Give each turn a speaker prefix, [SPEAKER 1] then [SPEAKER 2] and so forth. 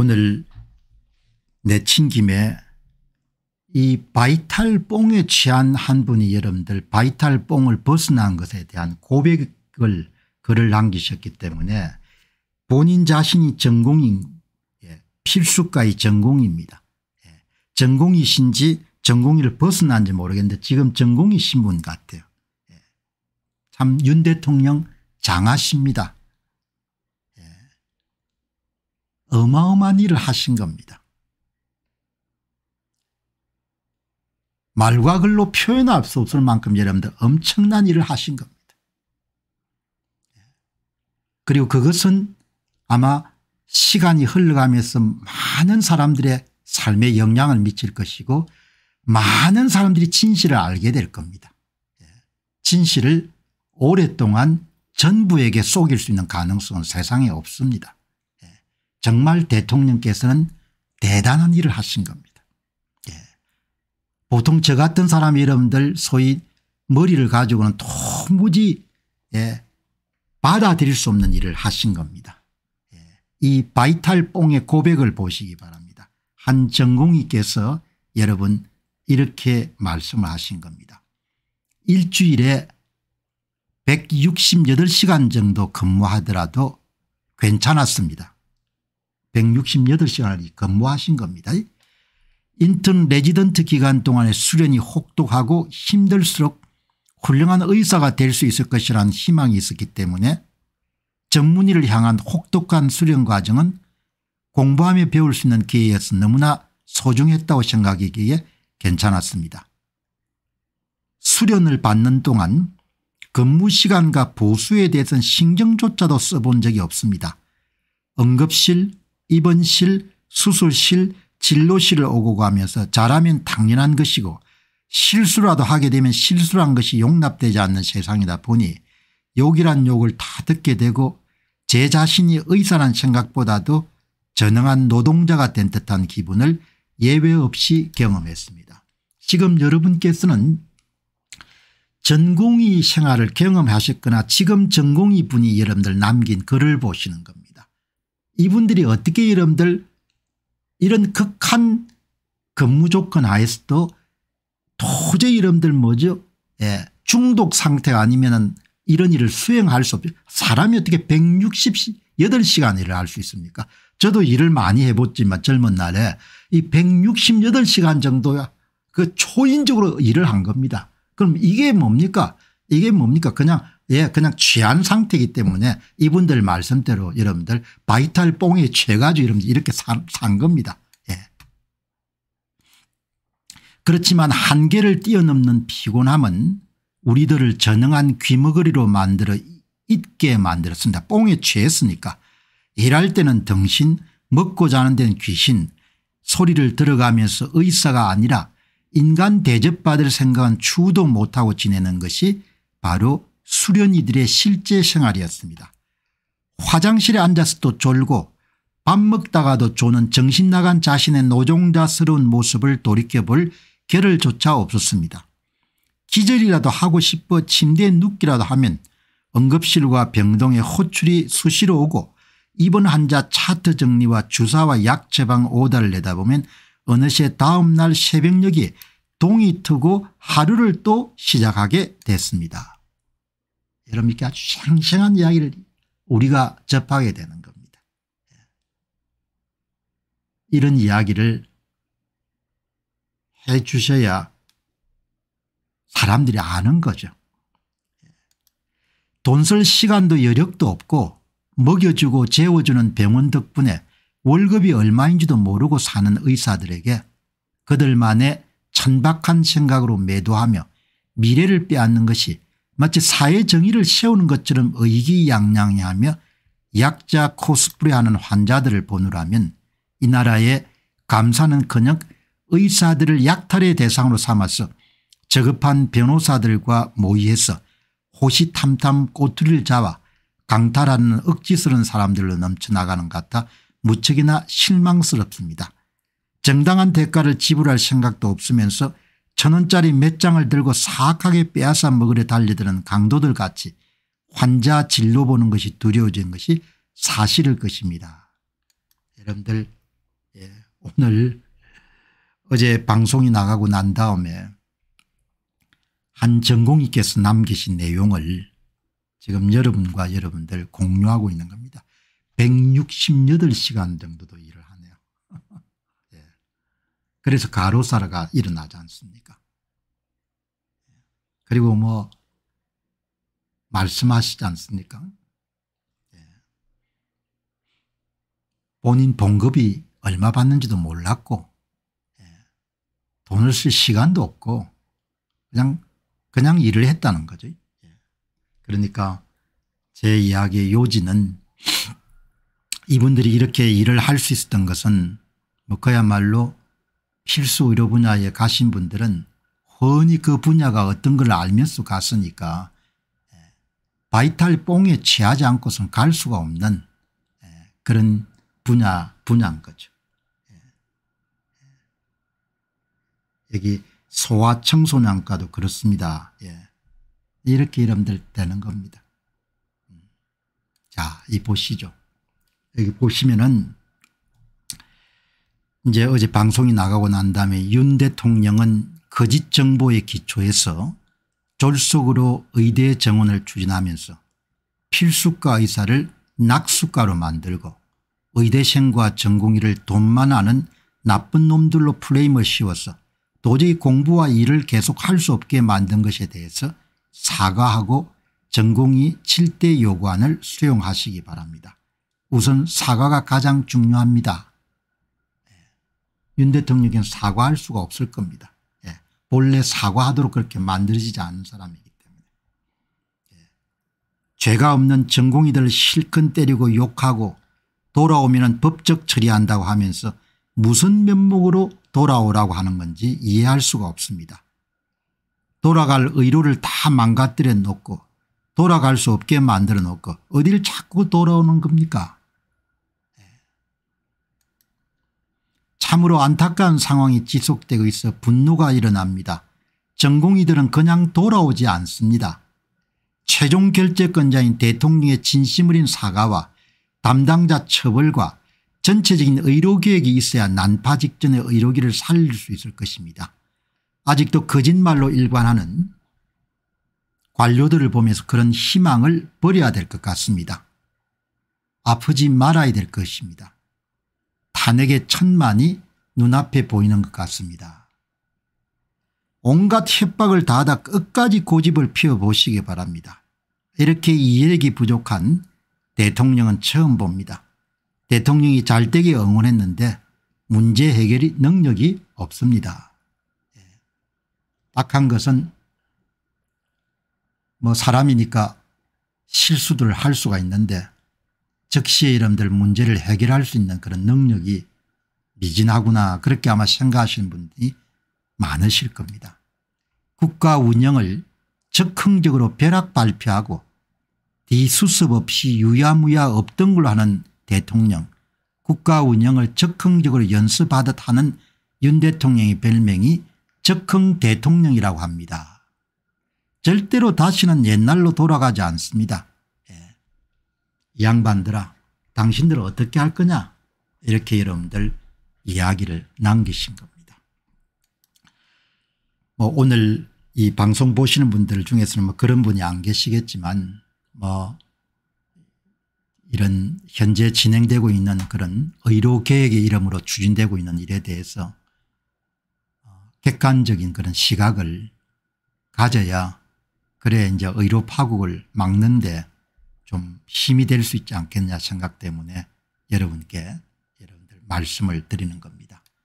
[SPEAKER 1] 오늘 내친 김에 이 바이탈 뽕에 취한 한 분이 여러분들 바이탈 뽕을 벗어난 것에 대한 고백을 글을 남기셨기 때문에 본인 자신이 전공인 예, 필수과의 전공입니다. 예, 전공이신지 전공이를 벗어난지 모르겠는데 지금 전공이신 분 같아요. 예, 참윤 대통령 장하십니다. 어마어마한 일을 하신 겁니다. 말과 글로 표현할 수 없을 만큼 여러분들 엄청난 일을 하신 겁니다. 그리고 그것은 아마 시간이 흘러가면서 많은 사람들의 삶에 영향을 미칠 것이고 많은 사람들이 진실을 알게 될 겁니다. 진실을 오랫동안 전부에게 속일 수 있는 가능성은 세상에 없습니다. 정말 대통령께서는 대단한 일을 하신 겁니다. 예. 보통 저 같은 사람 여러분들 소위 머리를 가지고는 도무지 예. 받아들일 수 없는 일을 하신 겁니다. 예. 이 바이탈 뽕의 고백을 보시기 바랍니다. 한 전공의께서 여러분 이렇게 말씀을 하신 겁니다. 일주일에 168시간 정도 근무하더라도 괜찮았습니다. 168시간을 근무하신 겁니다. 인턴 레지던트 기간 동안의 수련이 혹독하고 힘들수록 훌륭한 의사가 될 수 있을 것이라는 희망이 있었기 때문에 전문의를 향한 혹독한 수련 과정은 공부하며 배울 수 있는 기회에서 너무나 소중했다고 생각하기에 괜찮았습니다. 수련을 받는 동안 근무 시간과 보수에 대해서는 신경조차도 써본 적이 없습니다. 응급실 입원실 수술실 진료실을 오고 가면서 잘하면 당연한 것이고 실수라도 하게 되면 실수란 것이 용납되지 않는 세상이다 보니 욕이란 욕을 다 듣게 되고 제 자신이 의사란 생각보다도 전능한 노동자가 된 듯한 기분을 예외 없이 경험했습니다. 지금 여러분께서는 전공의 생활을 경험하셨거나 지금 전공의 분이 여러분들 남긴 글을 보시는 겁니다. 이분들이 어떻게 이름들 이런 극한 근무 조건 하에서도 도저히 이름들 뭐죠 예, 중독 상태 아니면은 이런 일을 수행할 수 없죠. 사람이 어떻게 168시간 일을 할 수 있습니까 저도 일을 많이 해봤지만 젊은 날에 이 168시간 정도야 그 초인적으로 일을 한 겁니다. 그럼 이게 뭡니까 이게 뭡니까 그냥 예 그냥 취한 상태이기 때문에 이분들 말씀대로 여러분들 바이탈 뽕에 취해가지고 여러분들 이렇게 산, 산 겁니다. 예. 그렇지만 한계를 뛰어넘는 피곤함은 우리들을 전능한 귀머거리로 만들어 있게 만들었습니다. 뽕에 취했으니까 일할 때는 등신 먹고 자는 데는 귀신 소리를 들어가면서 의사가 아니라 인간 대접받을 생각은 추도 못하고 지내는 것이 바로 수련이들의 실제 생활이었습니다. 화장실에 앉아서도 졸고 밥 먹다가도 조는 정신나간 자신의 노종자스러운 모습을 돌이켜볼 결를조차 없었습니다. 기절이라도 하고 싶어 침대에 눕기라도 하면 응급실과 병동에 호출이 수시로 오고 입원 환자 차트 정리와 주사와 약 처방 오달을 내다보면 어느새 다음날 새벽녘에 동이 트고 하루를 또 시작하게 됐습니다. 여러분께 아주 생생한 이야기를 우리가 접하게 되는 겁니다. 예. 이런 이야기를 해 주셔야 사람들이 아는 거죠. 예. 돈쓸 시간도 여력도 없고 먹여주고 재워주는 병원 덕분에 월급이 얼마인지도 모르고 사는 의사들에게 그들만의 천박한 생각으로 매도하며 미래를 빼앗는 것이 마치 사회 정의를 세우는 것처럼 의기양양해하며 약자 코스프레하는 환자들을 보느라면 이 나라의 감사는커녕 의사들을 약탈의 대상으로 삼아서 저급한 변호사들과 모의해서 호시탐탐 꼬투리를 잡아 강탈하는 억지스러운 사람들로 넘쳐나가는 것 같아 무척이나 실망스럽습니다. 정당한 대가를 지불할 생각도 없으면서 천 원짜리 몇 장을 들고 사악하게 빼앗아 먹으려 달려드는 강도들 같이 환자 진로 보는 것이 두려워진 것이 사실일 것입니다. 여러분들 예, 오늘 어제 방송이 나가고 난 다음에 한 전공의께서 남기신 내용을 지금 여러분과 여러분들 공유하고 있는 겁니다. 168시간 정도도 일을 그래서 가로사라가 일어나지 않습니까? 그리고 뭐 말씀하시지 않습니까? 예. 본인 봉급이 얼마 받는지도 몰랐고 예. 돈을 쓸 시간도 없고 그냥 그냥 일을 했다는 거죠. 예. 그러니까 제 이야기의 요지는 이분들이 이렇게 일을 할 수 있었던 것은 뭐 그야말로 필수 의료 분야에 가신 분들은 흔히그 분야가 어떤 걸 알면서 갔으니까 예, 바이탈 뽕에 취하지 않고선 갈 수가 없는 예, 그런 분야 분야인 거죠. 예. 여기 소아 청소년과도 그렇습니다. 예. 이렇게 이름들 되는 겁니다. 음. 자, 이 보시죠. 여기 보시면은 이제 어제 방송이 나가고 난 다음에 윤 대통령은 거짓 정보에 기초해서 졸속으로 의대 정원을 추진하면서 필수과 의사를 낙수과로 만들고 의대생과 전공의를 돈만 아는 나쁜 놈들로 프레임을 씌워서 도저히 공부와 일을 계속할 수 없게 만든 것에 대해서 사과하고 전공의 7대 요구안을 수용하시기 바랍니다. 우선 사과가 가장 중요합니다. 윤 대통령에게는 사과할 수가 없을 겁니다. 예. 본래 사과하도록 그렇게 만들어지지 않은 사람이기 때문에. 예. 죄가 없는 전공이들 실컷 때리고 욕하고 돌아오면 법적 처리한다고 하면서 무슨 면목으로 돌아오라고 하는 건지 이해할 수가 없습니다. 돌아갈 의료를 다 망가뜨려 놓고 돌아갈 수 없게 만들어 놓고 어딜 자꾸 돌아오는 겁니까 참으로 안타까운 상황이 지속되고 있어 분노가 일어납니다. 전공의들은 그냥 돌아오지 않습니다. 최종 결재권자인 대통령의 진심을인 사과와 담당자 처벌과 전체적인 의료계획이 있어야 난파 직전의 의료기를 살릴 수 있을 것입니다. 아직도 거짓말로 일관하는 관료들을 보면서 그런 희망을 버려야 될 것 같습니다. 아프지 말아야 될 것입니다. 산에게 천만이 눈앞에 보이는 것 같습니다. 온갖 협박을 다하다 끝까지 고집을 피워보시기 바랍니다. 이렇게 이해력이 부족한 대통령은 처음 봅니다. 대통령이 잘 되게 응원했는데 문제 해결이 능력이 없습니다. 예. 딱한 것은 뭐 사람이니까 실수들을 할 수가 있는데 적시의 이름들 문제를 해결할 수 있는 그런 능력이 미진하구나 그렇게 아마 생각하시는 분들이 많으실 겁니다. 국가 운영을 적흥적으로 벼락 발표하고 뒤수습 없이 유야무야 없던 걸로 하는 대통령 국가 운영을 적흥적으로 연습하듯 하는 윤 대통령의 별명이 적흥 대통령이라고 합니다. 절대로 다시는 옛날로 돌아가지 않습니다. 양반들아 당신들 어떻게 할 거냐 이렇게 여러분들 이야기를 남기신 겁니다. 뭐 오늘 이 방송 보시는 분들 중에서는 뭐 그런 분이 안 계시겠지만 뭐 이런 현재 진행되고 있는 그런 의료계획의 이름으로 추진되고 있는 일에 대해서 객관적인 그런 시각을 가져야 그래 이제 의료 파국을 막는데 좀 힘이 될 수 있지 않겠냐 생각 때문에 여러분께 여러분들 말씀을 드리는 겁니다.